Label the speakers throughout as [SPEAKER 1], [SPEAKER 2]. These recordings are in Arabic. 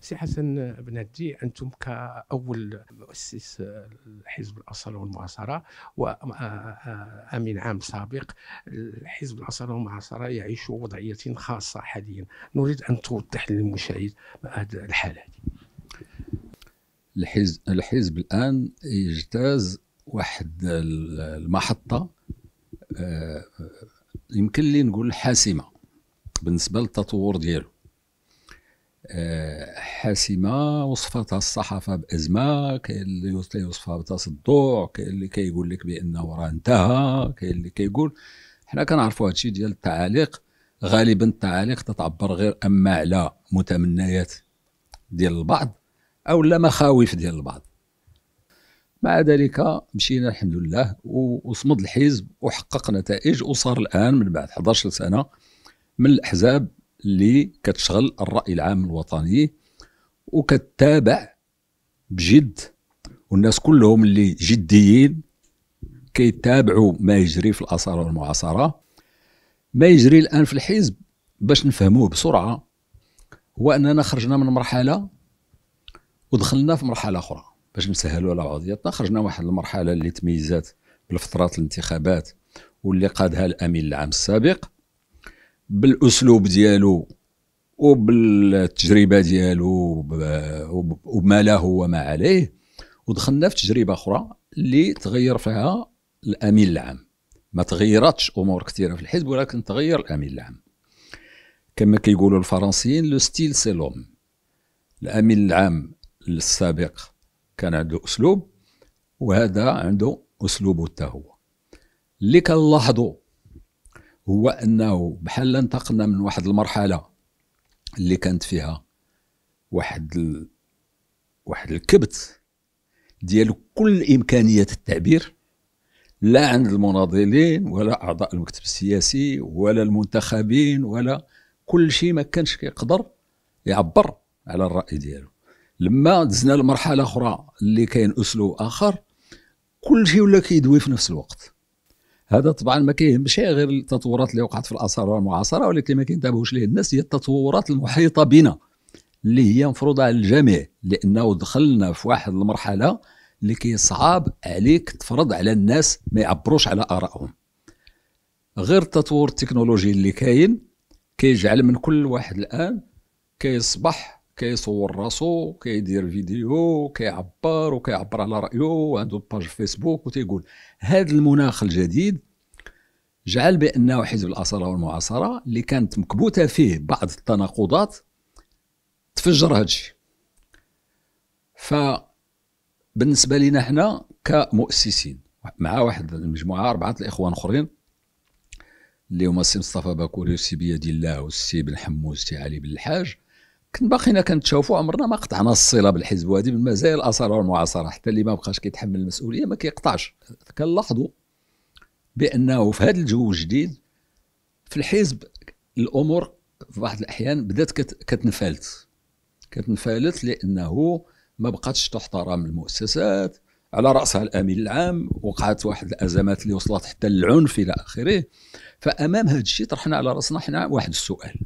[SPEAKER 1] سي حسن بنادي انتم كاول مؤسس الحزب الاصاله والمعاصره وامين عام سابق الحزب الاصاله والمعاصره يعيش وضعيه خاصه حاليا نريد ان توضح للمشاهد هذه الحاله الحزب الحزب الان يجتاز واحد المحطه يمكن لي نقول حاسمه بالنسبه للتطور ديالو حاسمه وصفتها الصحافه بازمه كاين اللي يوصفها بتصدع كاين اللي كيقول لك بانه راه انتهى كاين اللي كيقول حنا كنعرفوا هادشي ديال التعاليق غالبا التعاليق تتعبر غير اما على متمنيات ديال البعض او لا مخاوف ديال البعض مع ذلك مشينا الحمد لله وصمد الحزب وحقق نتائج وصار الان من بعد 11 سنه من الاحزاب اللي كتشغل الراي العام الوطني وكتابع بجد والناس كلهم اللي جديين كيتابعوا ما يجري في الاثار والمعاصره ما يجري الان في الحزب باش نفهموه بسرعه هو اننا خرجنا من مرحله ودخلنا في مرحله اخرى باش نسهلوا على بعضياتنا خرجنا واحد المرحله اللي تميزات بالفترات الانتخابات واللي قادها الامين العام السابق بالاسلوب ديالو وبالتجربه ديالو وبما له وما عليه ودخلنا في تجربه اخرى اللي تغير فيها الامين العام ما تغيرتش امور كثيره في الحزب ولكن تغير الامين العام كما كيقولوا الفرنسيين لو ستيل سي لوم الامين العام السابق كان عنده اسلوب وهذا عنده اسلوبه حتى هو اللي كنلاحظوا هو انه بحال انتقلنا من واحد المرحله اللي كانت فيها واحد ال... واحد الكبت ديال كل امكانيات التعبير لا عند المناضلين ولا اعضاء المكتب السياسي ولا المنتخبين ولا كل شيء ما كانش كيقدر يعبر على الراي ديالو لما دزنا لمرحله اخرى اللي كاين اسلوب اخر كل شيء ولا كيدوي في نفس الوقت هذا طبعا ما كيهمش غير التطورات اللي وقعت في الاثار المعاصره ولكن ما كينتبهوش ليه الناس هي التطورات المحيطه بنا اللي هي مفروضه على الجميع لانه دخلنا في واحد المرحله اللي كيصعب عليك تفرض على الناس ما يعبروش على ارائهم غير التطور التكنولوجي اللي كاين كيجعل من كل واحد الان كيصبح كيصور راسو كيدير فيديو كيعبر وكيعبر على رايه عنده باج فيسبوك وتيقول هذا المناخ الجديد جعل بانه حزب الاصاله والمعاصره اللي كانت مكبوته فيه بعض التناقضات تفجر هذا الشيء بالنسبه لنا حنا كمؤسسين مع واحد المجموعه اربعه الاخوان اخرين اللي هما السي مصطفى باكوري والسي بيادي الله والسي بن حمو والسي علي بن الحاج كن باقينا كنتشافوا عمرنا ما قطعنا الصله بالحزب وهذه من مزايا الاثار والمعاصره حتى اللي ما بقاش كيتحمل المسؤوليه ما كيقطعش كنلاحظوا بانه في هذا الجو الجديد في الحزب الامور في بعض الاحيان بدات كتنفلت كتنفلت لانه ما بقاتش تحترم المؤسسات على راسها الامين العام وقعت واحد الازمات اللي وصلت حتى للعنف الى اخره فامام هذا الشيء طرحنا على راسنا حنا واحد السؤال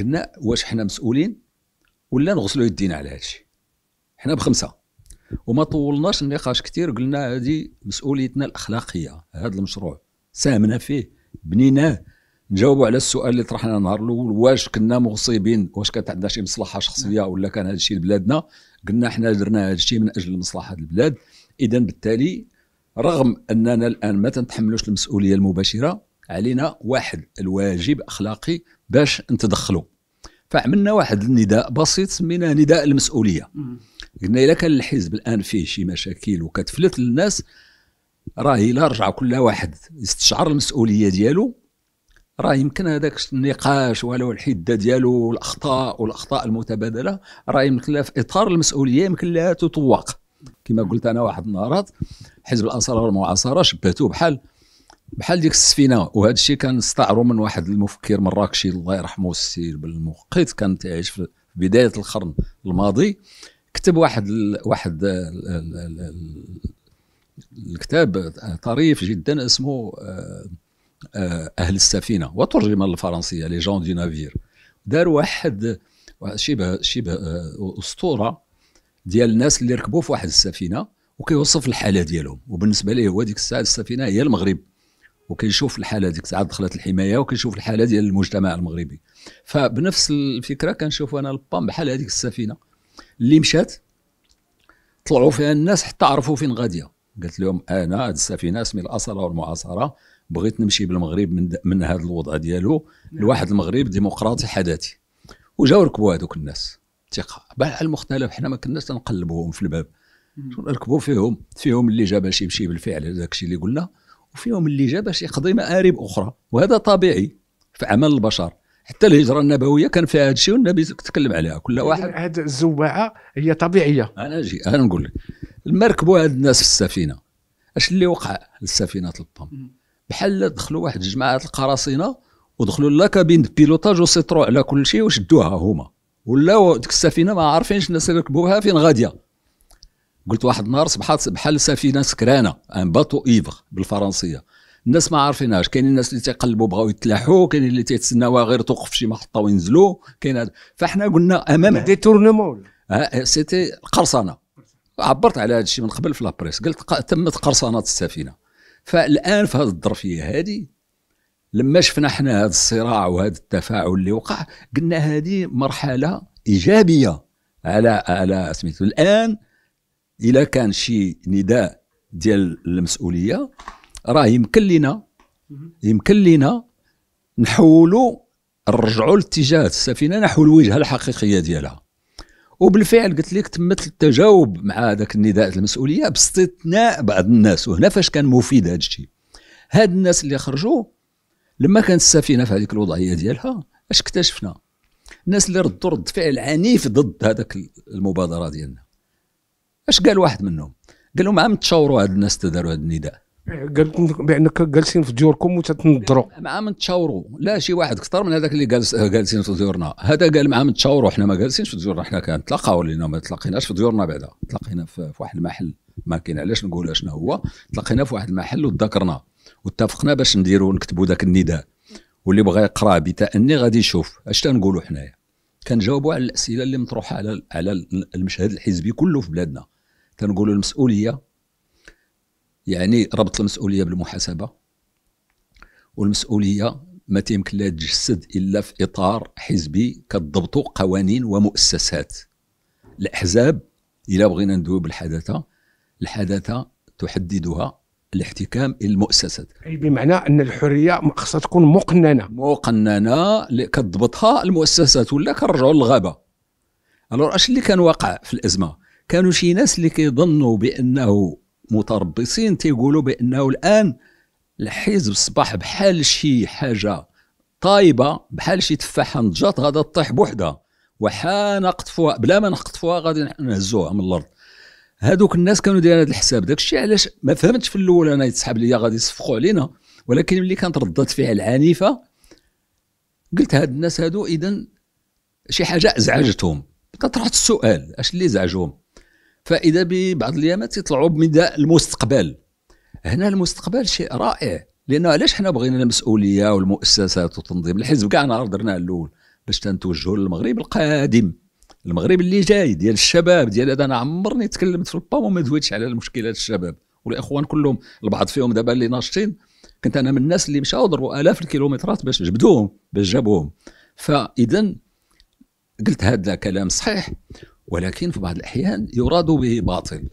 [SPEAKER 1] قلنا واش حنا مسؤولين ولا نغسلوا يدينا على هذا الشيء حنا بخمسه وما طولناش النقاش كثير قلنا هذه مسؤوليتنا الاخلاقيه هذا المشروع ساهمنا فيه بنيناه نجاوبوا على السؤال اللي طرحنا النهار الاول واش كنا مغصبين واش كانت عندنا شي مصلحه شخصيه نعم. ولا كان هذا الشيء لبلادنا قلنا حنا درنا هذا الشيء من اجل مصلحه البلاد اذا بالتالي رغم اننا الان ما تنتحملوش المسؤوليه المباشره علينا واحد الواجب اخلاقي باش نتدخلوا فعملنا واحد النداء بسيط سميناه نداء المسؤوليه قلنا الا كان الحزب الان فيه شي مشاكل وكتفلت للناس راهي الا رجع كل واحد يستشعر المسؤوليه ديالو راه يمكن هذاك النقاش ولو الحده ديالو والاخطاء والاخطاء المتبادله راه يمكن لها في اطار المسؤوليه يمكن لها تطوق كما قلت انا واحد النهارات حزب الانصار والمعاصره شبهته بحال بحال ديك السفينه وهذا الشيء كان استعروا من واحد المفكر مراكشي الله يرحمه السي بالموقيت كان تعيش في بدايه القرن الماضي كتب واحد الـ واحد الـ الـ الكتاب طريف جدا اسمه آه، آه، اهل السفينه وترجم للفرنسيه لي جون دي نافير دار واحد شبه شبه آه، اسطوره ديال الناس اللي ركبوا في واحد السفينه وكيوصف الحاله ديالهم وبالنسبه ليه هو ديك الساعه السفينه هي المغرب وكيشوف الحاله ديك الساعه دخلت الحمايه وكيشوف الحاله ديال المجتمع المغربي فبنفس الفكره كنشوف انا البام بحال هذيك السفينه اللي مشات طلعوا فيها الناس حتى عرفوا فين غاديه قلت لهم انا هذه السفينه اسمي الاصله والمعاصره بغيت نمشي بالمغرب من, من هذا الوضع ديالو نعم. لواحد المغرب ديمقراطي حداتي وجاو ركبوا هذوك الناس ثقه بحال المختلف حنا ما كناش تنقلبوهم في الباب ركبوا فيهم فيهم اللي جاب باش يمشي بالفعل هذاك الشيء اللي قلنا وفيهم اللي جا باش يقضي مآرب أخرى وهذا طبيعي في عمل البشر حتى الهجره النبويه كان فيها هذا الشيء والنبي تكلم عليها كل واحد هذه الزواعه هي طبيعيه انا أجي انا نقول لك مركبوا هاد الناس في السفينه اش اللي وقع للسفينه تلطم بحال دخلوا واحد جماعه القراصنه ودخلوا لا كابين بيلوتاج وسيطروا على كل شيء وشدوها هما ولا ديك السفينه ما عارفينش الناس اللي ركبوها فين غاديه قلت واحد النهار صبحت بحال سفينه سكرانه ان باتو ايفغ بالفرنسيه الناس ما عارفينهاش كاينين الناس اللي تيقلبوا بغاو يتلاحوا كاينين اللي تيتسناوها غير توقف في شي محطه وينزلوا كاين فاحنا قلنا امام دي تورنمون سيتي قرصنه عبرت على هذا الشيء من قبل في لابريس قلت تمت قرصنه السفينه فالان في هذه الظرفيه هذه لما شفنا حنا هذا الصراع وهذا التفاعل اللي وقع قلنا هذه مرحله ايجابيه على على سميتو الان الا كان شي نداء ديال المسؤوليه راه يمكن لنا يمكن لنا نحولوا نرجعوا لاتجاه السفينه نحو الوجهه الحقيقيه ديالها وبالفعل قلت لك تمت التجاوب مع هذاك النداء المسؤوليه باستثناء بعض الناس وهنا فاش كان مفيد هذا الشيء هاد الناس اللي خرجوا لما كانت السفينه في هذيك الوضعيه ديالها اش اكتشفنا الناس اللي ردوا رد فعل عنيف ضد هذاك المبادره ديالنا اش قال واحد منهم قال لهم عام تشاوروا هاد الناس تداروا هاد النداء قالت بانك جالسين في ديوركم وتتنضروا عم تشاوروا لا شي واحد اكثر من هذاك اللي جالس جالسين في ديورنا هذا قال مع من تشاوروا حنا ما جالسينش في ديورنا حنا كنتلاقاو لان ما تلاقيناش في ديورنا بعدا تلاقينا في واحد المحل ما كاين علاش نقول شنو هو تلاقينا في واحد المحل وتذكرنا واتفقنا باش نديروا نكتبوا ذاك النداء واللي بغى يقرا بتأني غادي يشوف اش تنقولوا حنايا كنجاوبوا على الاسئله اللي مطروحه على على المشهد الحزبي كله في بلادنا كنقولوا المسؤوليه يعني ربط المسؤوليه بالمحاسبه والمسؤوليه ما تيمكن لها تجسد الا في اطار حزبي كضبطوا قوانين ومؤسسات الاحزاب الا بغينا ندوي بالحداثه الحداثه تحددها الاحتكام الى المؤسسات اي بمعنى ان الحريه خصها تكون مقننه مقننه كضبطها المؤسسات ولا كنرجعوا للغابه الوغ اش اللي كان واقع في الازمه كانوا شي ناس اللي كيظنوا بانه متربصين تيقولوا بانه الان الحزب صباح بحال شي حاجه طايبه بحال شي تفاحه نجات غادا تطيح بوحدها وحان نقطفوها بلا ما نقطفوها غادي نهزوها من الارض هادوك الناس كانوا دايرين هذا الحساب داك الشيء علاش ما فهمتش في الاول انا يتسحب ليا غادي يصفقوا علينا ولكن ملي كانت ردت فعل عنيفه قلت هاد الناس هادو اذا شي حاجه ازعجتهم تطرحت السؤال اش اللي زعجهم فاذا ببعض الايامات يطلعوا بمداء المستقبل هنا المستقبل شيء رائع لانه علاش حنا بغينا المسؤوليه والمؤسسات وتنظيم الحزب كاع نهار درناه الاول باش تنتوجهوا للمغرب القادم المغرب اللي جاي ديال الشباب ديال هذا انا عمرني تكلمت في البام وما دويتش على المشكلات الشباب والاخوان كلهم البعض فيهم دابا اللي ناشطين كنت انا من الناس اللي مشاو ضربوا الاف الكيلومترات باش جبدوهم باش جابوهم فاذا قلت هذا كلام صحيح ولكن في بعض الأحيان يراد به باطل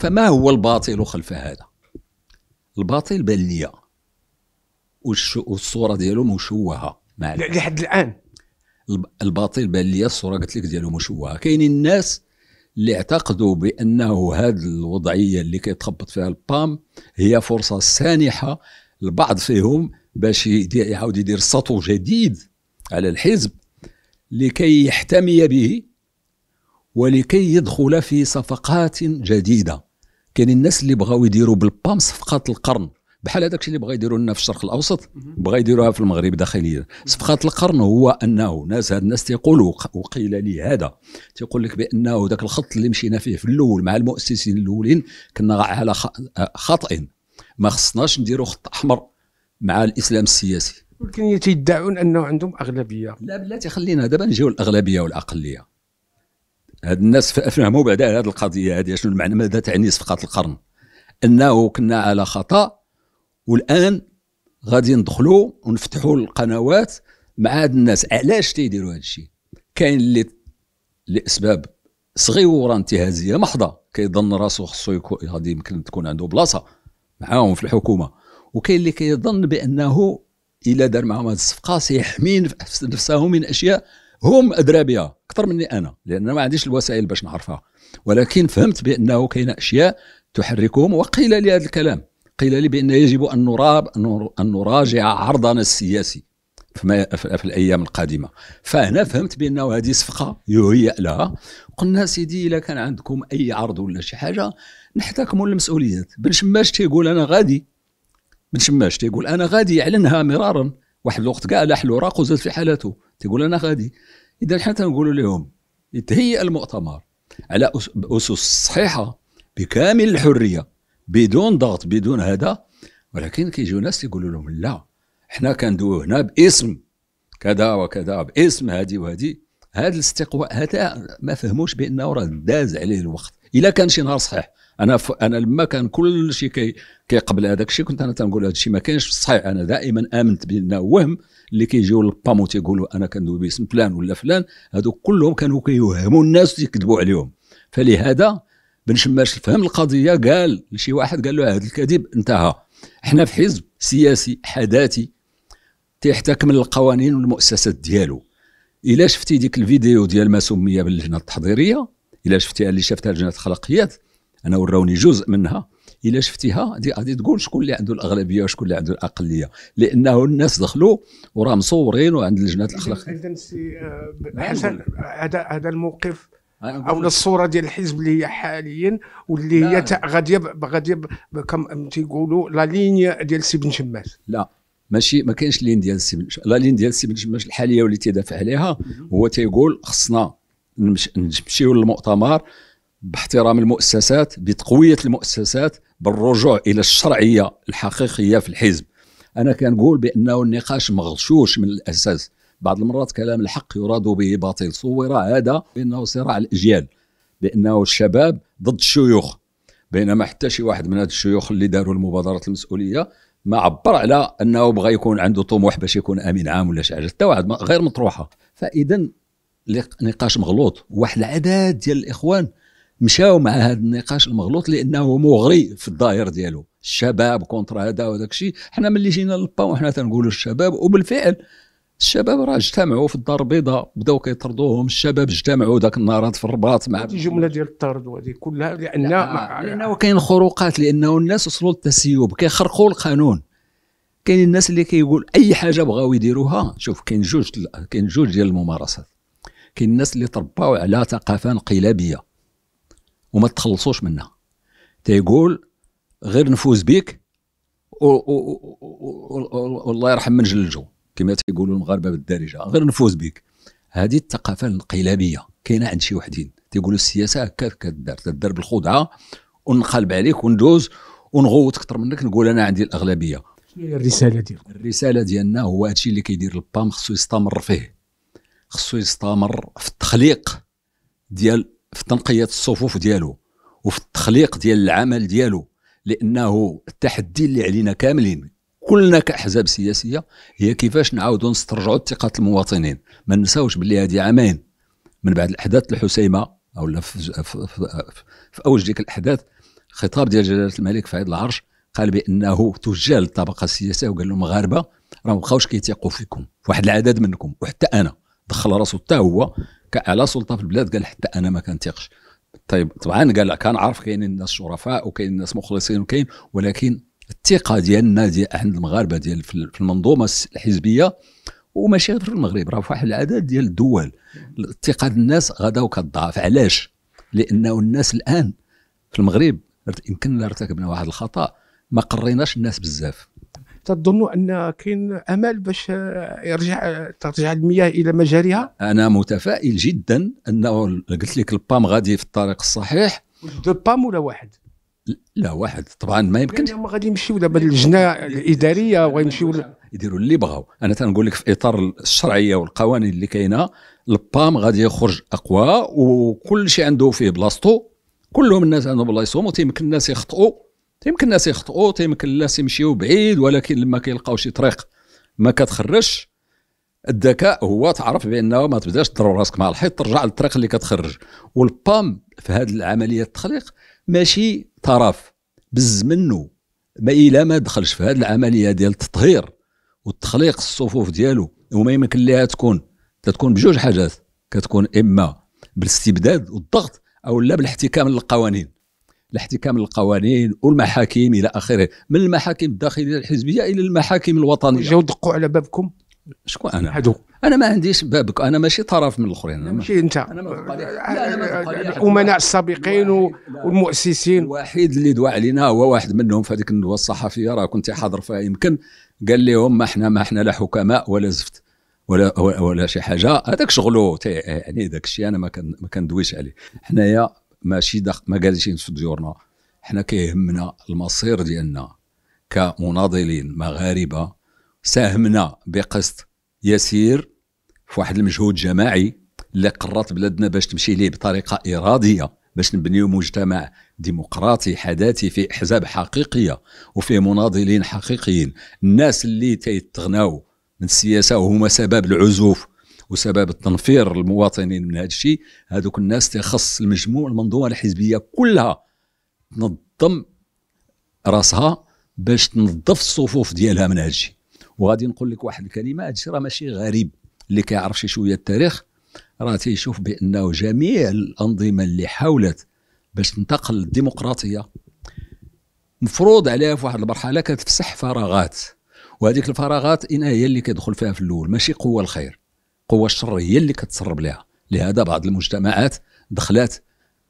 [SPEAKER 1] فما هو الباطل خلف هذا الباطل بلية والصورة ديالو مشوهة لحد الآن الباطل بلية الصورة قلت لك ديالو مشوهة كاينين الناس اللي اعتقدوا بأنه هذه الوضعية اللي كيتخبط فيها البام هي فرصة سانحة لبعض فيهم باش يعاود يدير سطو جديد على الحزب لكي يحتمي به ولكي يدخل في صفقات جديده كاين الناس اللي بغاو يديروا بالبام صفقه القرن بحال هذاك الشيء اللي بغا يديروا لنا في الشرق الاوسط بغا يديروها في المغرب داخليا صفقه القرن هو انه ناس هاد الناس تيقولوا وقيل لي هذا تيقول لك بانه ذاك الخط اللي مشينا فيه في الاول مع المؤسسين الاولين كنا على خطا ما خصناش نديروا خط احمر مع الاسلام السياسي ولكن يدعون انه عندهم اغلبيه لا بلاتي خلينا دابا نجيو الاغلبيه والاقليه هاد الناس فهموا بعد هذه القضيه هذه شنو المعنى ماذا تعني صفقه القرن انه كنا على خطا والان غادي ندخلوا ونفتحوا القنوات مع هاد الناس علاش تيديروا هذا الشيء كاين اللي لاسباب صغيره انتهازيه محضه كيظن راسو خصو غادي يمكن تكون عنده بلاصه معاهم في الحكومه وكاين اللي كيظن بانه الا دار معاهم هذه الصفقه سيحمي نفسه من اشياء هم ادرى بها اكثر مني انا لان ما عنديش الوسائل باش نعرفها ولكن فهمت بانه كاين اشياء تحركهم وقيل لي هذا الكلام قيل لي بان يجب ان نراب ان نراجع عرضنا السياسي في, في الايام القادمه فهنا فهمت بانه هذه صفقه يهيأ لها قلنا سيدي اذا كان عندكم اي عرض ولا شي حاجه نحتكموا المسؤوليات بن شماش تيقول انا غادي بن شماش تيقول انا غادي يعلنها مرارا واحد الوقت كاع لاح الوراق وزاد في حالته تيقول انا غادي اذا حنا نقول لهم يتهيئ المؤتمر على اسس صحيحه بكامل الحريه بدون ضغط بدون هذا ولكن كيجيو ناس يقولوا لهم لا حنا كندويو هنا باسم كذا وكذا باسم هذه وهذه هذا الاستقواء هذا ما فهموش بانه راه داز عليه الوقت الا كان شي نهار صحيح انا ف... انا لما كان كل شيء كي... كيقبل هذاك الشيء كنت انا تنقول هذا الشيء ما كاينش صحيح انا دائما امنت بانه وهم اللي كيجيو للبامو تيقولوا انا كندوي باسم فلان ولا فلان هذوك كلهم كانوا كيوهموا الناس تيكذبوا عليهم فلهذا بن شماش فهم القضيه قال لشي واحد قال له هذا الكذب انتهى احنا في حزب سياسي حداثي تيحتكم القوانين والمؤسسات ديالو الا شفتي ديك الفيديو ديال ما سمي باللجنه التحضيريه الا شفتيها اللي شافتها لجنه الخلقيات انا وراوني جزء منها الا شفتيها غادي تقول شكون اللي عنده الاغلبيه وشكون اللي عنده الاقليه لانه الناس دخلوا وراه مصورين وعند لجنه الاخلاق اذا سي آه، حسن هذا هذا الموقف آه، او الصوره ديال الحزب اللي هي حاليا واللي هي غاديه غاديه كم تيقولوا لا لينيا ديال سي بن شماس لا ماشي ما كاينش لين ديال سي بن لا لين ديال سي بن شماس الحاليه واللي تيدافع عليها هو تيقول خصنا نمشيو للمؤتمر باحترام المؤسسات بتقويه المؤسسات بالرجوع الى الشرعيه الحقيقيه في الحزب انا كنقول بانه النقاش مغشوش من الاساس بعض المرات كلام الحق يراد به باطل صور هذا بانه صراع الاجيال بانه الشباب ضد الشيوخ بينما حتى شي واحد من هاد الشيوخ اللي داروا المبادره المسؤوليه ما عبر على انه بغى يكون عنده طموح باش يكون امين عام ولا شي حاجه حتى واحد غير مطروحه فاذا نقاش مغلوط واحد العدد ديال الاخوان مشاو مع هذا النقاش المغلوط لانه مغري في الظاهر ديالو الشباب كونتر هذا وداك الشيء حنا ملي جينا للباو حنا تنقولوا الشباب وبالفعل الشباب راه اجتمعوا في الدار البيضاء بداو كيطردوهم الشباب اجتمعوا ذاك النهار في الرباط مع الجمله ديال الطرد وهذه كلها لان لانه كاين خروقات لانه الناس وصلوا للتسيب كيخرقوا القانون كاين الناس اللي كيقول كي اي حاجه بغاو يديروها شوف كاين جوج كاين جوج ديال الممارسات كاين الناس اللي ترباو على ثقافه انقلابيه وما تخلصوش منها تيقول غير نفوز بيك والله يرحم من جلجو كما تيقولوا المغاربه بالدارجه غير نفوز بيك هذه الثقافه الانقلابيه كاينه عند شي وحدين تيقولوا السياسه هكا كدار تدار بالخدعه ونقلب عليك وندوز ونغوت اكثر منك نقول انا عندي الاغلبيه شنو هي الرساله ديالك الرساله ديالنا هو هادشي اللي كيدير البام خصو يستمر فيه خصو يستمر في التخليق ديال في تنقيه الصفوف ديالو وفي التخليق ديال العمل ديالو لانه التحدي اللي علينا كاملين كلنا كاحزاب سياسيه هي كيفاش نعاودوا نسترجعوا ثقه المواطنين ما نساوش باللي هذه عامين من بعد الاحداث الحسيمه او في, اوج ديك الاحداث خطاب ديال جلاله الملك فهد العرش قال بانه تجال للطبقه السياسيه وقال لهم المغاربه راه ما بقاوش كيتيقوا فيكم واحد العدد منكم وحتى انا دخل راسه حتى هو على سلطه في البلاد قال حتى انا ما كنتيقش طيب طبعا قال كان عارف كاينين الناس شرفاء وكاين الناس مخلصين وكاين ولكن الثقه ديالنا دي عند المغاربه ديال في المنظومه الحزبيه وماشي غير في المغرب راه في واحد العدد ديال الدول الثقه الناس غدا وكتضعف علاش؟ لانه الناس الان في المغرب يمكن ارتكبنا واحد الخطا ما قريناش الناس بزاف تظن ان كاين امل باش يرجع ترجع المياه الى مجاريها انا متفائل جدا انه قلت لك البام غادي في الطريق الصحيح دو بام ولا واحد لا واحد طبعا ما يمكنش هما يعني غادي يمشيو دابا للجنه الاداريه ويمشيو يديروا اللي بغاو انا تنقول لك في اطار الشرعيه والقوانين اللي كاينه البام غادي يخرج اقوى وكل شيء عنده فيه بلاصتو كلهم الناس عندهم بلايصهم وتيمكن الناس يخطئوا تيمكن الناس يخطئوا تيمكن الناس يمشيو بعيد ولكن لما كيلقاو شي طريق ما كتخرجش الذكاء هو تعرف بانه ما تبداش تضرب راسك مع الحيط ترجع للطريق اللي كتخرج والبام في هذه العمليه التخليق ماشي طرف بز منه ما الى ما دخلش في هذه العمليه ديال التطهير والتخليق الصفوف ديالو وما يمكن لها تكون تتكون بجوج حاجات كتكون اما بالاستبداد والضغط او لا بالاحتكام للقوانين لاحتكام القوانين والمحاكم الى اخره من المحاكم الداخليه الحزبيه الى المحاكم الوطنيه جاو دقوا على بابكم شكون انا هادو انا ما عنديش بابك انا ماشي طرف من الاخرين ماشي انت أه، أه، الامناء السابقين والمؤسسين الوحيد اللي دعا علينا هو واحد منهم في هذيك الندوه الصحفيه راه كنت حاضر فيها يمكن قال لهم ما احنا ما احنا لا حكماء ولا زفت ولا ولا, ولا شي حاجه هذاك شغله يعني داك الشيء انا ما كندويش عليه حنايا ماشي دخ... ما جالسين في ديورنا حنا كيهمنا المصير ديالنا كمناضلين مغاربه ساهمنا بقسط يسير في واحد المجهود جماعي اللي قررت بلادنا باش تمشي ليه بطريقه اراديه باش نبنيو مجتمع ديمقراطي حداثي فيه احزاب حقيقيه وفيه مناضلين حقيقيين الناس اللي تيتغناو من السياسه وهما سبب العزوف وسبب التنفير المواطنين من هذا الشيء هذوك الناس تخص المجموع المنظومه الحزبيه كلها تنظم راسها باش تنظف الصفوف ديالها من هذا الشيء وغادي نقول لك واحد الكلمه هذا الشيء راه ماشي غريب اللي كيعرف شي شويه التاريخ راه تيشوف بانه جميع الانظمه اللي حاولت باش تنتقل للديمقراطيه مفروض عليها في واحد المرحله كتفسح فراغات وهذيك الفراغات انا هي اللي كيدخل فيها في الاول ماشي قوه الخير قوى الشر هي اللي كتسرب لها لهذا بعض المجتمعات دخلات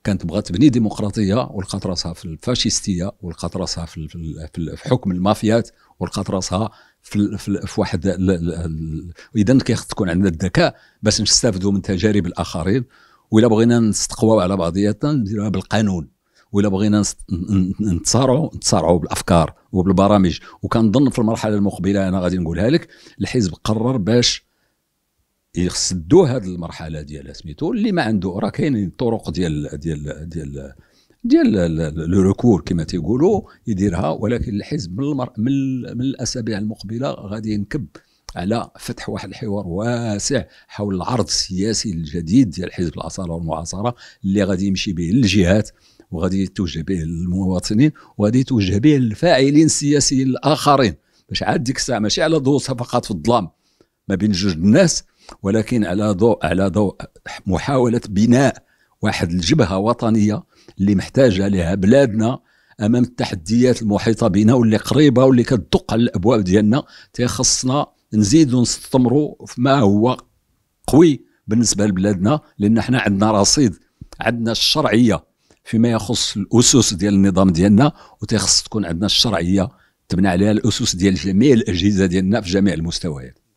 [SPEAKER 1] كانت بغات تبني ديمقراطيه ولقات راسها في الفاشيستيه ولقات راسها في, في, في حكم المافيات ولقات راسها في, في, في واحد اذا كيخص تكون عندنا الذكاء باش نستافدوا من تجارب الاخرين ولا بغينا نستقواو على بعضياتنا نديروها بالقانون ولا بغينا نتصارعوا نتصارعوا بالافكار وبالبرامج وكنظن في المرحله المقبله انا غادي نقولها لك الحزب قرر باش يسدوا هذه المرحله ديال سميتو اللي ما عنده راه كاينين طرق ديال ديال ديال ديال لو ريكور كما تيقولوا يديرها ولكن الحزب من المر... من, من الاسابيع المقبله غادي ينكب على فتح واحد الحوار واسع حول العرض السياسي الجديد ديال حزب العصاره والمعاصره اللي غادي يمشي به للجهات وغادي يتوجه به للمواطنين وغادي يتوجه به للفاعلين السياسيين الاخرين باش عاد ديك الساعه ماشي على دوسها فقط في الظلام ما بين جوج الناس ولكن على ضوء على ضوء محاوله بناء واحد الجبهه وطنيه اللي محتاجه لها بلادنا امام التحديات المحيطه بنا واللي قريبه واللي كتدق على الابواب ديالنا تيخصنا نزيدو نستمروا في ما هو قوي بالنسبه لبلادنا لان حنا عندنا رصيد عندنا الشرعيه فيما يخص الاسس ديال النظام ديالنا وتيخص تكون عندنا الشرعيه تبنى عليها الاسس ديال جميع الاجهزه ديالنا في جميع المستويات